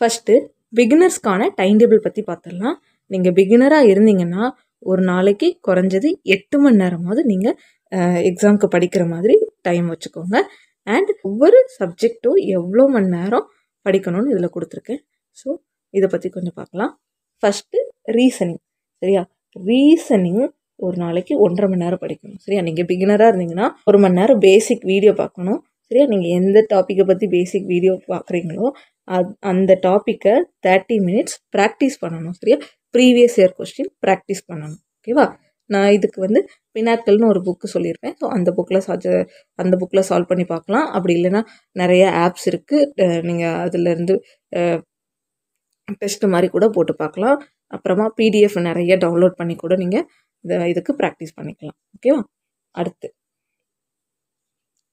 first பிகினர்ஸ்க்கான time table பற்றி பார்த்துடலாம் நீங்கள் பிகினராக இருந்தீங்கன்னா ஒரு நாளைக்கு குறைஞ்சது எட்டு மணி நேரமாவது நீங்கள் எக்ஸாமுக்கு படிக்கிற மாதிரி டைம் வச்சுக்கோங்க அண்ட் ஒவ்வொரு சப்ஜெக்ட்டும் எவ்வளோ மணி நேரம் படிக்கணும்னு இதில் கொடுத்துருக்கேன் ஸோ இதை பற்றி கொஞ்சம் பார்க்கலாம் ஃபஸ்ட்டு ரீசனிங் சரியா ரீசனிங் ஒரு நாளைக்கு ஒன்றரை மணி நேரம் படிக்கணும் சரியா நீங்கள் பிகினராக இருந்தீங்கன்னா ஒரு மணி நேரம் பேசிக் வீடியோ பார்க்கணும் சரியா நீங்கள் எந்த டாப்பிக்கை பற்றி பேசிக் வீடியோ பார்க்குறீங்களோ அது அந்த டாப்பிக்கை தேர்ட்டி மினிட்ஸ் ப்ராக்டிஸ் பண்ணணும் சரியா ப்ரீவியஸ் இயர் கொஸ்டின் ப்ராக்டிஸ் பண்ணணும் ஓகேவா நான் இதுக்கு வந்து பினாக்கல்னு ஒரு புக்கு சொல்லியிருப்பேன் ஸோ அந்த புக்கில் சாஜ அந்த புக்கில் சால்வ் பண்ணி பார்க்கலாம் அப்படி இல்லைன்னா நிறைய ஆப்ஸ் இருக்குது நீங்கள் அதுலேருந்து டெஸ்ட் மாதிரி கூட போட்டு பார்க்கலாம் அப்புறமா பிடிஎஃப் நிறைய டவுன்லோட் பண்ணி கூட நீங்கள் இதை இதுக்கு ப்ராக்டிஸ் பண்ணிக்கலாம் ஓகேவா அடுத்து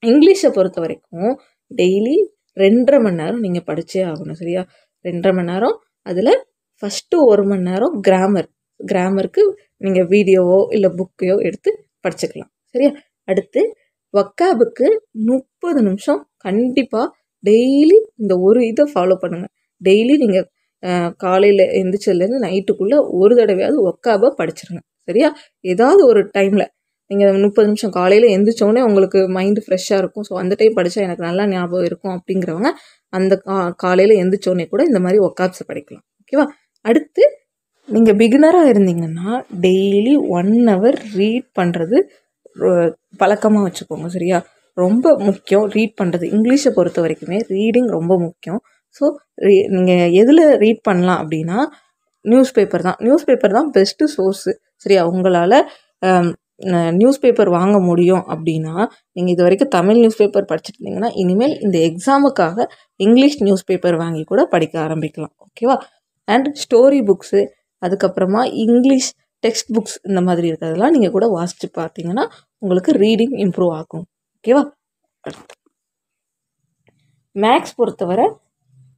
இங்கிலீஷை பொறுத்த வரைக்கும் டெய்லி ரெண்டரை மணி நேரம் நீங்கள் படித்தே ஆகணும் சரியா ரெண்டரை மணி நேரம் அதில் ஃபஸ்ட்டு ஒரு மணி நேரம் கிராமர் கிராமருக்கு நீங்கள் வீடியோவோ இல்லை புக்கையோ எடுத்து படிச்சுக்கலாம் சரியா அடுத்து வக்காபுக்கு முப்பது நிமிஷம் கண்டிப்பாக டெய்லி இந்த ஒரு இதை ஃபாலோ பண்ணுங்கள் டெய்லி நீங்கள் காலையில் எந்திரிச்சதுலேருந்து நைட்டுக்குள்ளே ஒரு தடவையாவது ஒக்காபை படிச்சிருங்க சரியா ஏதாவது ஒரு டைமில் நீங்கள் முப்பது நிமிஷம் காலையில் எந்திரிச்சோடனே உங்களுக்கு மைண்டு ஃப்ரெஷ்ஷாக இருக்கும் ஸோ அந்த டைம் படித்தா எனக்கு நல்லா ஞாபகம் இருக்கும் அப்படிங்கிறவங்க அந்த கா காலையில் எந்திரிச்சோடனே கூட இந்த மாதிரி ஒக்காப்ஸை படிக்கலாம் ஓகேவா அடுத்து நீங்கள் பிகினராக இருந்தீங்கன்னா டெய்லி ஒன் ஹவர் ரீட் பண்ணுறது பழக்கமாக வச்சுக்கோங்க சரியா ரொம்ப முக்கியம் ரீட் பண்ணுறது இங்கிலீஷை பொறுத்த வரைக்குமே ரீடிங் ரொம்ப முக்கியம் ஸோ ரீ நீங்கள் எதில் ரீட் பண்ணலாம் அப்படின்னா நியூஸ் பேப்பர் தான் நியூஸ் பேப்பர் தான் பெஸ்ட்டு சோர்ஸு சரியா உங்களால் um, நியூஸ் பேப்பர் வாங்க முடியும் அப்படின்னா நீங்கள் இது வரைக்கும் தமிழ் நியூஸ் பேப்பர் இருந்தீங்கன்னா இனிமேல் இந்த எக்ஸாமுக்காக இங்கிலீஷ் நியூஸ் பேப்பர் வாங்கி கூட படிக்க ஆரம்பிக்கலாம் ஓகேவா அண்ட் ஸ்டோரி புக்ஸு அதுக்கப்புறமா இங்கிலீஷ் டெக்ஸ்ட் புக்ஸ் இந்த மாதிரி இருக்கிறதெல்லாம் நீங்கள் கூட வாசித்து பார்த்தீங்கன்னா உங்களுக்கு ரீடிங் இம்ப்ரூவ் ஆகும் ஓகேவா மேக்ஸ் பொறுத்தவரை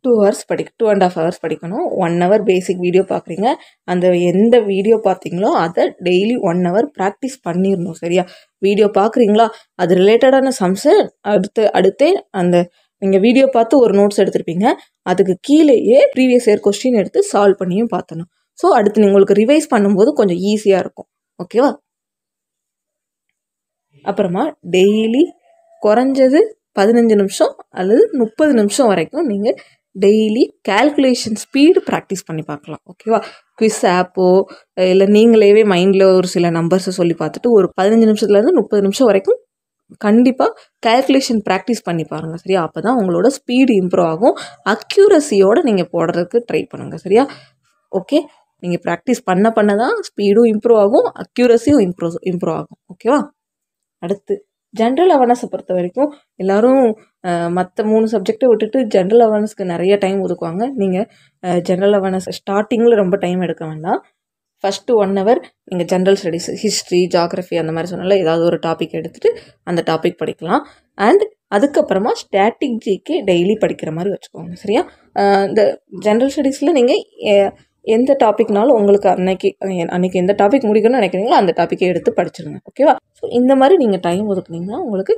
டூ ஹவர்ஸ் படி டூ அண்ட் ஆஃப் ஹவர்ஸ் படிக்கணும் ஒன் ஹவர் பேசிக் வீடியோ பார்க்குறீங்க அந்த எந்த வீடியோ பார்த்தீங்களோ அதை டெய்லி ஒன் ஹவர் ப்ராக்டிஸ் பண்ணிடணும் சரியா வீடியோ பார்க்குறீங்களா அது ரிலேட்டடான சம்ஸை அடுத்து அடுத்தே அந்த நீங்கள் வீடியோ பார்த்து ஒரு நோட்ஸ் எடுத்துருப்பீங்க அதுக்கு கீழேயே ப்ரீவியஸ் இயர் கொஸ்டின் எடுத்து சால்வ் பண்ணியும் பார்த்தணும் ஸோ அடுத்து நீங்கள் உங்களுக்கு ரிவைஸ் பண்ணும்போது கொஞ்சம் ஈஸியாக இருக்கும் ஓகேவா அப்புறமா டெய்லி குறைஞ்சது பதினஞ்சு நிமிஷம் அல்லது முப்பது நிமிஷம் வரைக்கும் நீங்கள் டெய்லி கேல்குலேஷன் ஸ்பீடு ப்ராக்டிஸ் பண்ணி பார்க்கலாம் ஓகேவா குவிஸ் ஆப்போ இல்லை நீங்களேவே மைண்டில் ஒரு சில நம்பர்ஸை சொல்லி பார்த்துட்டு ஒரு பதினஞ்சு நிமிஷத்துலேருந்து முப்பது நிமிஷம் வரைக்கும் கண்டிப்பாக கேல்குலேஷன் ப்ராக்டிஸ் பண்ணி பாருங்கள் சரியா அப்போ தான் உங்களோட ஸ்பீடு இம்ப்ரூவ் ஆகும் அக்யூரஸியோடு நீங்கள் போடுறதுக்கு ட்ரை பண்ணுங்கள் சரியா ஓகே நீங்கள் ப்ராக்டிஸ் பண்ண பண்ண தான் ஸ்பீடும் இம்ப்ரூவ் ஆகும் அக்யூரஸியும் இம்ப்ரூவ் இம்ப்ரூவ் ஆகும் ஓகேவா அடுத்து ஜென்ரல் அவேர்னஸை பொறுத்த வரைக்கும் எல்லோரும் மற்ற மூணு சப்ஜெக்டை விட்டுட்டு ஜென்ரல் அவேர்னஸ்க்கு நிறைய டைம் ஒதுக்குவாங்க நீங்கள் ஜென்ரல் அவேர்னஸ் ஸ்டார்டிங்கில் ரொம்ப டைம் எடுக்க வேண்டாம் ஃபஸ்ட்டு ஒன் ஹவர் நீங்கள் ஜென்ரல் ஸ்டடீஸ் ஹிஸ்ட்ரி ஜாகிரஃபி அந்த மாதிரி சொன்னால ஏதாவது ஒரு டாபிக் எடுத்துகிட்டு அந்த டாபிக் படிக்கலாம் அண்ட் அதுக்கப்புறமா ஸ்டாட்டிக் டெய்லி படிக்கிற மாதிரி வச்சுக்கோங்க சரியா இந்த ஜென்ரல் ஸ்டடீஸில் நீங்கள் எந்த டாபிக்னாலும் உங்களுக்கு அன்னைக்கு அன்னைக்கு எந்த டாபிக் முடிக்கணும்னு நினைக்கிறீங்களோ அந்த டாப்பிக்கை எடுத்து படிச்சிருங்க ஓகேவா ஸோ இந்த மாதிரி நீங்கள் டைம் ஒதுக்குனீங்கன்னா உங்களுக்கு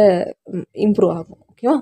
நல்ல இம்ப்ரூவ் ஆகும் ஓகேவா